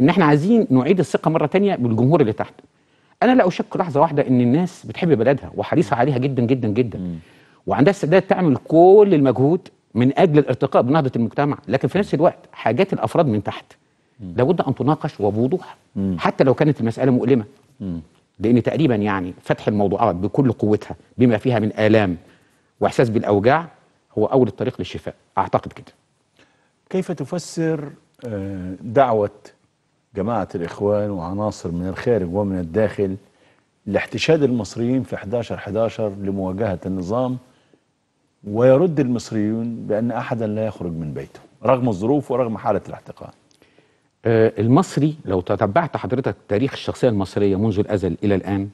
ان احنا عايزين نعيد الثقه مره تانية بالجمهور اللي تحت انا لا اشك لحظه واحده ان الناس بتحب بلدها وحريصه عليها جدا جدا جدا م. وعندها استعداد تعمل كل المجهود من اجل الارتقاء بنهضه المجتمع لكن في نفس الوقت حاجات الافراد من تحت لابد ان تناقش وبوضوح م. حتى لو كانت المساله مؤلمه لان تقريبا يعني فتح الموضوعات آه، بكل قوتها بما فيها من الام واحساس بالاوجاع هو اول الطريق للشفاء اعتقد كده كيف تفسر آه، دعوه جماعة الإخوان وعناصر من الخارج ومن الداخل لاحتشاد المصريين في 11-11 لمواجهة النظام ويرد المصريون بأن أحدا لا يخرج من بيته رغم الظروف ورغم حالة الاحتقان آه، المصري لو تتبعت حضرتك تاريخ الشخصية المصرية منذ الأزل إلى الآن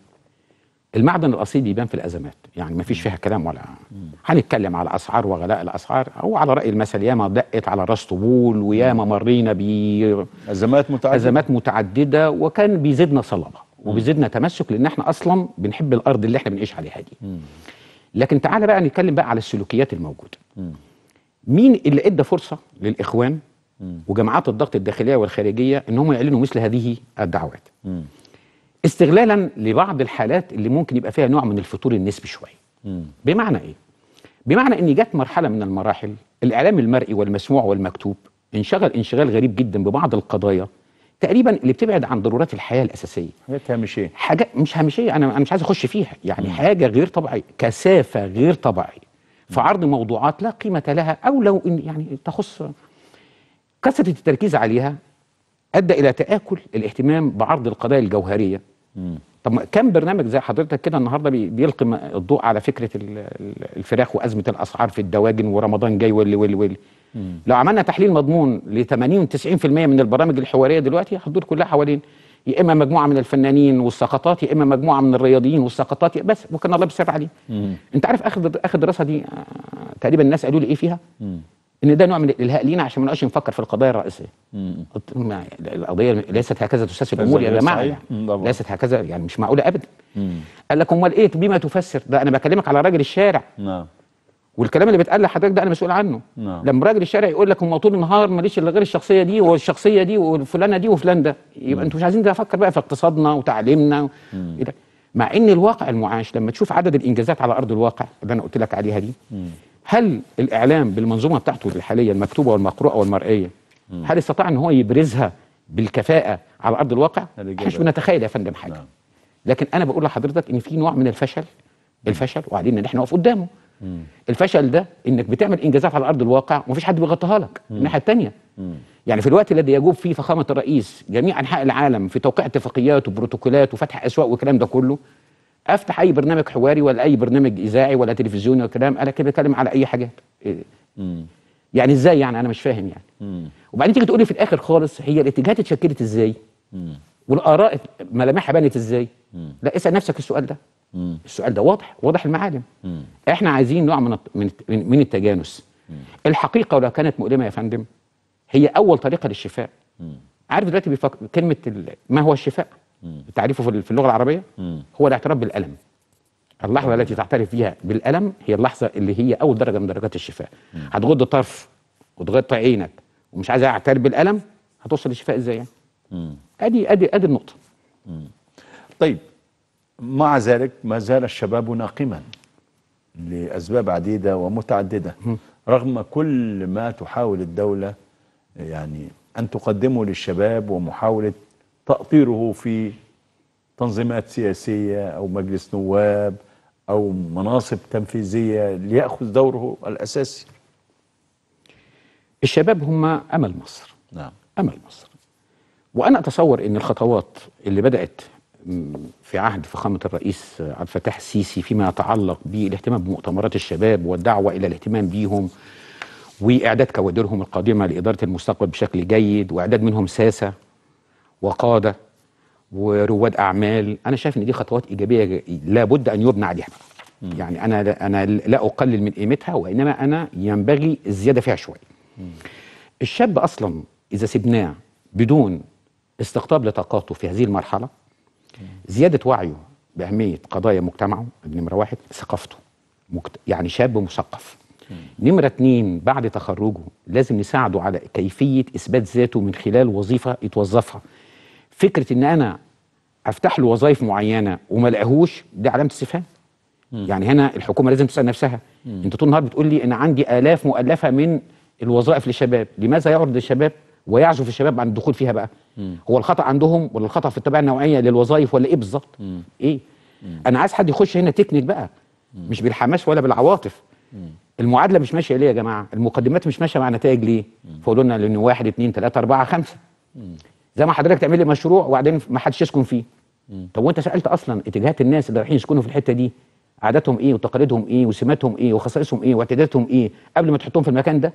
المعدن الاصيل يبان في الازمات يعني ما فيش فيها كلام ولا هنتكلم على اسعار وغلاء الاسعار او على راي المثل ياما دقت على راس طبول وياما مرينا ب ازمات متعدده ازمات متعدده وكان بيزيدنا صلابه وبيزيدنا تمسك لان احنا اصلا بنحب الارض اللي احنا بنعيش عليها دي لكن تعالى بقى نتكلم بقى على السلوكيات الموجوده مين اللي ادى فرصه للاخوان وجماعات الضغط الداخليه والخارجيه ان هم يعلنوا مثل هذه الدعوات استغلالا لبعض الحالات اللي ممكن يبقى فيها نوع من الفتور النسبي شويه بمعنى ايه بمعنى ان جت مرحله من المراحل الاعلام المرئي والمسموع والمكتوب انشغل انشغال غريب جدا ببعض القضايا تقريبا اللي بتبعد عن ضرورات الحياه الاساسيه حاجات هامشيه حاجه مش هامشيه انا انا مش عايز اخش فيها يعني مم. حاجه غير طبيعيه كثافه غير طبيعيه في عرض موضوعات لا قيمه لها او لو إن يعني تخص كثره التركيز عليها ادى الى تاكل الاهتمام بعرض القضايا الجوهريه طب كم برنامج زي حضرتك كده النهارده بيلقي الضوء على فكره الفراخ وازمه الاسعار في الدواجن ورمضان جاي واللي واللي واللي لو عملنا تحليل مضمون ل 80 و 90% من البرامج الحواريه دلوقتي هتدور كلها حوالين يا اما مجموعه من الفنانين والسقطات يا اما مجموعه من الرياضيين والسقطات بس وكان الله بيسر عليه انت عارف اخر اخر دراسه دي آه، تقريبا الناس قالوا لي ايه فيها؟ ان ده نوع من الالهاء لينا عشان ما نقعدش نفكر في القضايا الرئيسيه. القضيه ليست هكذا تساس الامور يا جماعه يعني ليست هكذا يعني مش معقوله ابدا. قال لك امال ايه بما تفسر؟ ده انا بكلمك على راجل الشارع. نعم. والكلام اللي بيتقال لحضرتك ده انا مسؤول عنه. نعم. لما راجل الشارع يقول لك هم طول النهار ماليش الا غير الشخصيه دي والشخصيه دي وفلانه دي وفلان ده يبقى انتوا مش عايزين افكر بقى في اقتصادنا وتعليمنا و... إيه مع ان الواقع المعاش لما تشوف عدد الانجازات على ارض الواقع اللي انا قلت لك عليها دي. مم. هل الإعلام بالمنظومة بتاعته الحالية المكتوبة والمقروءة والمرئية هل استطاع أن هو يبرزها بالكفاءة على أرض الواقع؟ مش بنتخيل يا فندم حاجة نعم. لكن أنا بقول لحضرتك إن في نوع من الفشل الفشل وعلينا إن احنا نقف قدامه مم. الفشل ده انك بتعمل انجازات على ارض الواقع ومفيش حد بيغطيها لك الناحيه الثانيه يعني في الوقت الذي يجوب فيه فخامه الرئيس جميع انحاء العالم في توقيع اتفاقيات وبروتوكولات وفتح اسواق والكلام ده كله افتح اي برنامج حواري ولا اي برنامج اذاعي ولا تلفزيوني ولا كلام انا كده بتكلم على اي حاجات إيه. يعني ازاي يعني انا مش فاهم يعني وبعدين تيجي تقولي في الاخر خالص هي الاتجاهات اتشكلت ازاي والاراء ملامحها بانت ازاي لا اسال نفسك السؤال ده مم. السؤال ده واضح واضح المعالم مم. احنا عايزين نوع من من من التجانس مم. الحقيقه ولو كانت مؤلمه يا فندم هي اول طريقه للشفاء مم. عارف دلوقتي بيفكر كلمه ما هو الشفاء تعريفه في اللغه العربيه هو الاعتراف بالالم اللحظه آه. التي تعترف فيها بالالم هي اللحظه اللي هي اول درجه من درجات الشفاء هتغض طرف وتغطي عينك ومش عايز اعترف بالالم هتوصل للشفاء ازاي يعني ادي ادي ادي النقطه مم. طيب مع ذلك ما زال الشباب ناقما لاسباب عديده ومتعدده مم. رغم كل ما تحاول الدوله يعني ان تقدمه للشباب ومحاوله تأطيره في تنظيمات سياسية أو مجلس نواب أو مناصب تنفيذية ليأخذ دوره الأساسي الشباب هم أمل مصر نعم. أمل مصر وأنا أتصور أن الخطوات اللي بدأت في عهد فخامة الرئيس عبد الفتاح السيسي فيما يتعلق بالاهتمام بمؤتمرات الشباب والدعوة إلى الاهتمام بيهم وإعداد كوادرهم القادمة لإدارة المستقبل بشكل جيد وإعداد منهم ساسة وقاده ورواد اعمال انا شايف ان دي خطوات ايجابيه لابد ان يبنى عليها يعني انا انا لا اقلل من قيمتها وانما انا ينبغي الزياده فيها شويه الشاب اصلا اذا سبناه بدون استقطاب لطاقاته في هذه المرحله زياده وعيه باهميه قضايا مجتمعه نمره واحد ثقافته يعني شاب مثقف نمرة اتنين بعد تخرجه لازم نساعده على كيفية إثبات ذاته من خلال وظيفة يتوظفها فكره ان انا افتح له وظائف معينه وما لاقيهوش دي علامه استفهام يعني هنا الحكومه لازم تسال نفسها مم. انت طول النهار بتقول لي ان عندي الاف مؤلفه من الوظائف للشباب لماذا يعرض الشباب ويعزف الشباب عن الدخول فيها بقى مم. هو الخطا عندهم ولا الخطا في الطبيعه النوعيه للوظائف ولا ايه بالظبط ايه مم. انا عايز حد يخش هنا تكنيك بقى مم. مش بالحماس ولا بالعواطف مم. المعادله مش ماشيه ليه يا جماعه المقدمات مش ماشيه مع نتائج ليه فقولوا لنا لان واحد اثنين ثلاثه اربعه خمسه زي ما حضرتك تعمل لي مشروع وبعدين ما حدش يسكن فيه طب وانت سالت اصلا اتجاهات الناس اللي رايحين يسكنوا في الحته دي عاداتهم ايه وتقاليدهم ايه وسماتهم ايه وخصائصهم ايه واعتداداتهم ايه قبل ما تحطهم في المكان ده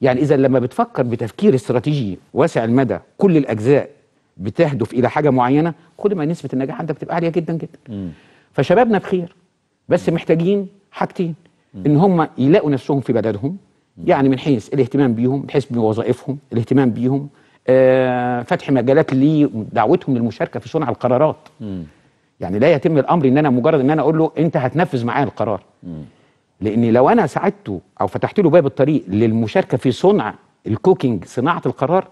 يعني اذا لما بتفكر بتفكير استراتيجي واسع المدى كل الاجزاء بتهدف الى حاجه معينه كل ما نسبه النجاح عندك بتبقى عاليه جدا جدا مم. فشبابنا بخير بس محتاجين حاجتين ان هم يلاقوا نفسهم في بلدهم يعني من حيث الاهتمام بيهم بحيث بوظائفهم الاهتمام بيهم آه، فتح مجالات لي دعوتهم للمشاركه في صنع القرارات يعني لا يتم الامر ان انا مجرد ان انا اقول له انت هتنفذ معايا القرار لان لو انا ساعدته او فتحت له باب الطريق للمشاركه في صنع الكوكينج صناعه القرار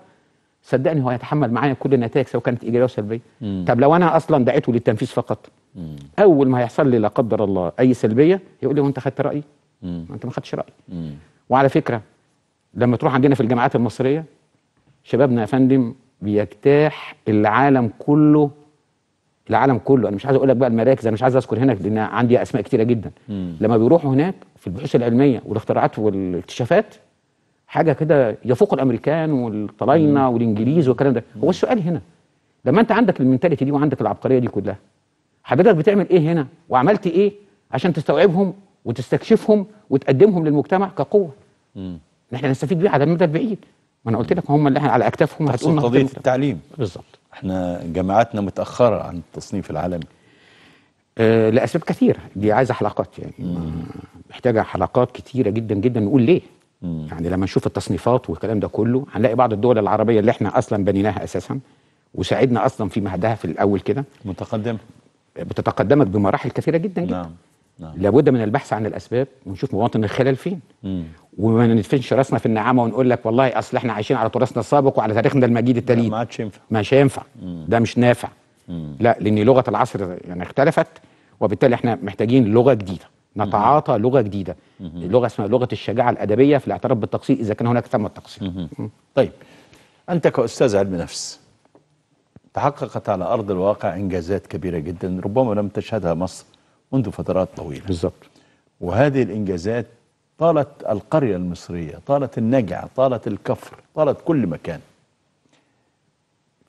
صدقني هو هيتحمل معايا كل النتائج سواء كانت ايجابيه او سلبيه طب لو انا اصلا دعيته للتنفيذ فقط مم. اول ما هيحصل لي لا قدر الله اي سلبيه يقول لي هو انت خدت رايي انت ما خدتش رايي وعلى فكره لما تروح عندنا في الجامعات المصريه شبابنا يا فندم بيجتاح العالم كله العالم كله انا مش عايز اقول لك بقى المراكز انا مش عايز اذكر هنا لان عندي اسماء كتيره جدا مم. لما بيروحوا هناك في البحوث العلميه والاختراعات والاكتشافات حاجه كده يفوق الامريكان والطلاينه والانجليز والكلام ده هو السؤال هنا لما انت عندك المنتاليتي دي وعندك العبقريه دي كلها حضرتك بتعمل ايه هنا وعملت ايه عشان تستوعبهم وتستكشفهم وتقدمهم للمجتمع كقوه مم. نحن نستفيد بيها على المدى البعيد ما انا قلت لك هم اللي احنا على اكتافهم هتقول قضيه التعليم بالظبط احنا جامعاتنا متاخره عن التصنيف العالمي أه لاسباب كثيره دي عايزه حلقات يعني محتاجه حلقات كثيره جدا جدا نقول ليه مم. يعني لما نشوف التصنيفات والكلام ده كله هنلاقي بعض الدول العربيه اللي احنا اصلا بنيناها اساسا وساعدنا اصلا في مهدها في الاول كده متقدمه بتتقدمك بمراحل كثيره جدا جدا نعم. نعم. لابد من البحث عن الاسباب ونشوف مواطن الخلل فين مم. وما ندفنش راسنا في النعامه ونقول لك والله اصل احنا عايشين على تراثنا السابق وعلى تاريخنا المجيد التالي ما عادش ينفع مش هينفع ده مش نافع مم. لا لان لغه العصر يعني اختلفت وبالتالي احنا محتاجين لغه جديده نتعاطى لغه جديده مم. لغه اسمها لغه الشجاعه الادبيه في الاعتراف بالتقصير اذا كان هناك ثم التقصير طيب انت كاستاذ علم نفس تحققت على ارض الواقع انجازات كبيره جدا ربما لم تشهدها مصر منذ فترات طويلة بالظبط وهذه الإنجازات طالت القرية المصرية طالت النجع طالت الكفر طالت كل مكان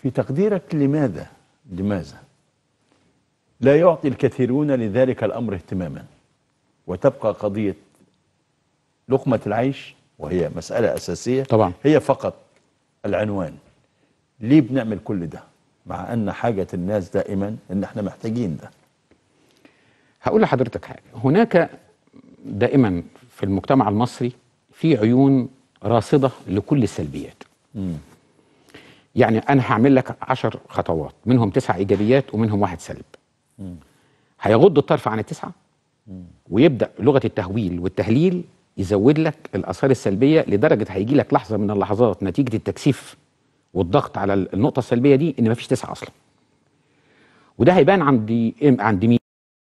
في تقديرك لماذا لماذا لا يعطي الكثيرون لذلك الأمر اهتماما وتبقى قضية لقمة العيش وهي مسألة أساسية طبعا. هي فقط العنوان ليه بنعمل كل ده مع أن حاجة الناس دائما أن احنا محتاجين ده هقول لحضرتك حاجه هناك دائما في المجتمع المصري في عيون راصده لكل السلبيات م. يعني انا هعمل لك عشر خطوات منهم تسع ايجابيات ومنهم واحد سلب هيغض الطرف عن التسعه ويبدا لغه التهويل والتهليل يزود لك الاثار السلبيه لدرجه هيجي لك لحظه من اللحظات نتيجه التكثيف والضغط على النقطه السلبيه دي ان مفيش تسعه اصلا وده هيبان عند عند مين